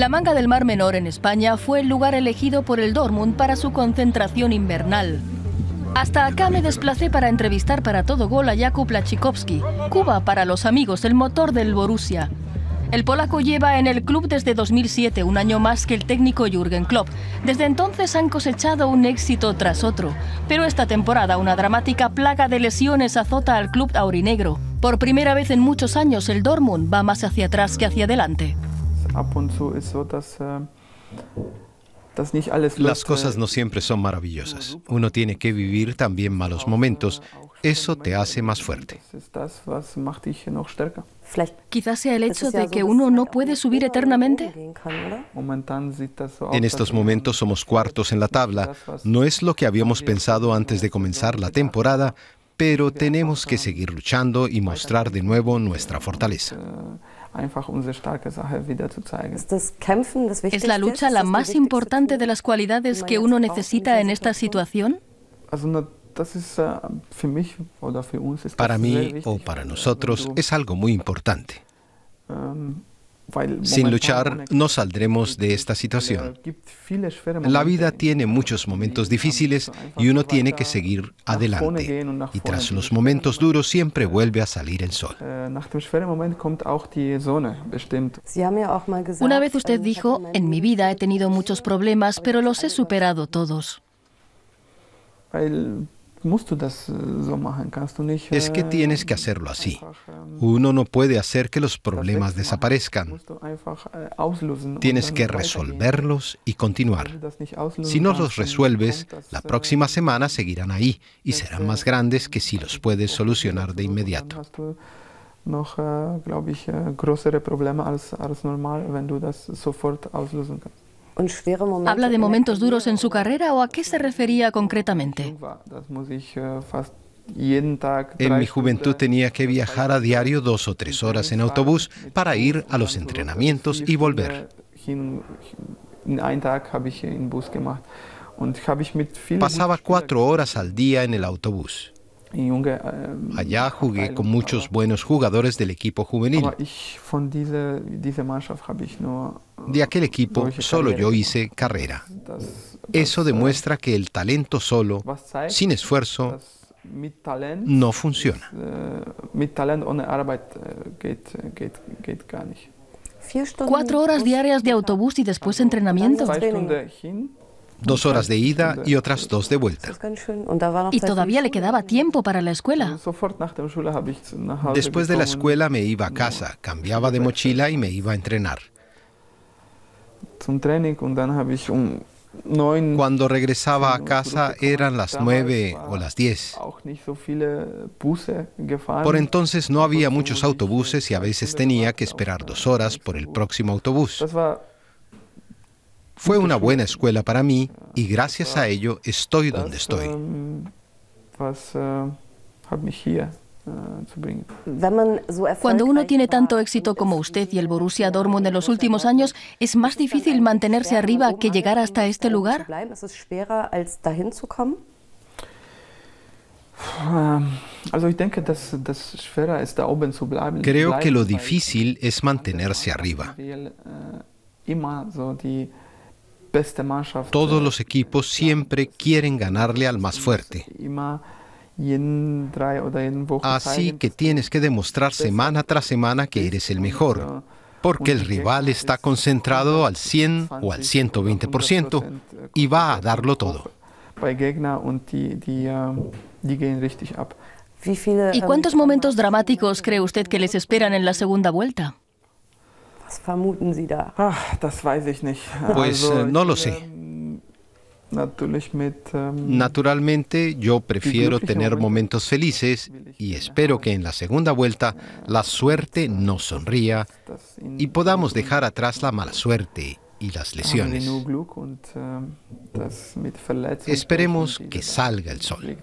La Manga del Mar Menor en España fue el lugar elegido por el Dortmund para su concentración invernal. Hasta acá me desplacé para entrevistar para todo gol a Jakub Lachikowski, Cuba para los amigos, el motor del Borussia. El polaco lleva en el club desde 2007, un año más que el técnico Jürgen Klopp. Desde entonces han cosechado un éxito tras otro, pero esta temporada una dramática plaga de lesiones azota al club aurinegro. Por primera vez en muchos años el Dortmund va más hacia atrás que hacia adelante. Äh, Las cosas no siempre son maravillosas. Uno tiene que vivir también malos äh, momentos. Eso te hace más fuerte. Quizás sea el hecho de que uno no puede subir eternamente. En estos momentos somos cuartos en la tabla. No es lo que habíamos pensado antes de comenzar la temporada, pero tenemos que seguir luchando y mostrar de nuevo nuestra fortaleza. ¿Es la lucha la más importante de las cualidades que uno necesita en esta situación? Äh, para mí o para nosotros es algo muy importante. Ähm, sin luchar no saldremos de esta situación. La vida tiene muchos momentos difíciles y uno tiene que seguir adelante. Y tras los momentos duros siempre vuelve a salir el sol. Eh, una vez usted äh, dijo, en mi vida äh, he tenido muchos problemas, pero los he superado todos. Eh, es que äh, tienes que hacerlo así. Ähm, Uno no puede hacer que los problemas desaparezcan. Äh, tienes que resolverlos y continuar. Si no los resuelves, la äh, próxima semana seguirán ahí y serán más grandes que si los puedes solucionar de inmediato. glaube ich, größere normal, ¿Habla de momentos duros en su carrera o a qué se refería concretamente? Äh, en mi juventud tenía que viajar a diario dos o tres horas en autobús para ir a los entrenamientos y volver. Pasaba cuatro horas al día en el autobús. Em, Allá jugué con muchos buenos jugadores del equipo juvenil. De äh, aquel equipo solo yo hice carrera. Eso demuestra que el talento solo, sin esfuerzo, no funciona. Äh, äh, Cuatro horas diarias de autobús y después entrenamiento dos horas de ida y otras dos de vuelta. Y todavía le quedaba tiempo para la escuela. Después de la escuela me iba a casa, cambiaba de mochila y me iba a entrenar. Cuando regresaba a casa eran las nueve o las diez. Por entonces no había muchos autobuses y a veces tenía que esperar dos horas por el próximo autobús. Fue una buena escuela para mí y gracias a ello estoy donde estoy. Cuando uno tiene tanto éxito como usted y el Borussia Dortmund en los últimos años, ¿es más difícil mantenerse arriba que llegar hasta este lugar? Creo que lo difícil es mantenerse arriba. Äh, Todos los equipos siempre quieren ganarle al más fuerte. Así que tienes que demostrar semana tras semana que eres el mejor, äh, porque el rival está concentrado al 100 o al 120% äh, y va a darlo todo. Ähm, ¿Y cuántos momentos dramáticos cree usted que les esperan en la segunda vuelta? Pues no lo sé. Ähm, ähm, Naturalmente yo prefiero tener momentos felices y espero que en la segunda vuelta la suerte nos sonría y podamos dejar atrás la mala suerte y las lesiones. Ähm, Esperemos que salga el sol.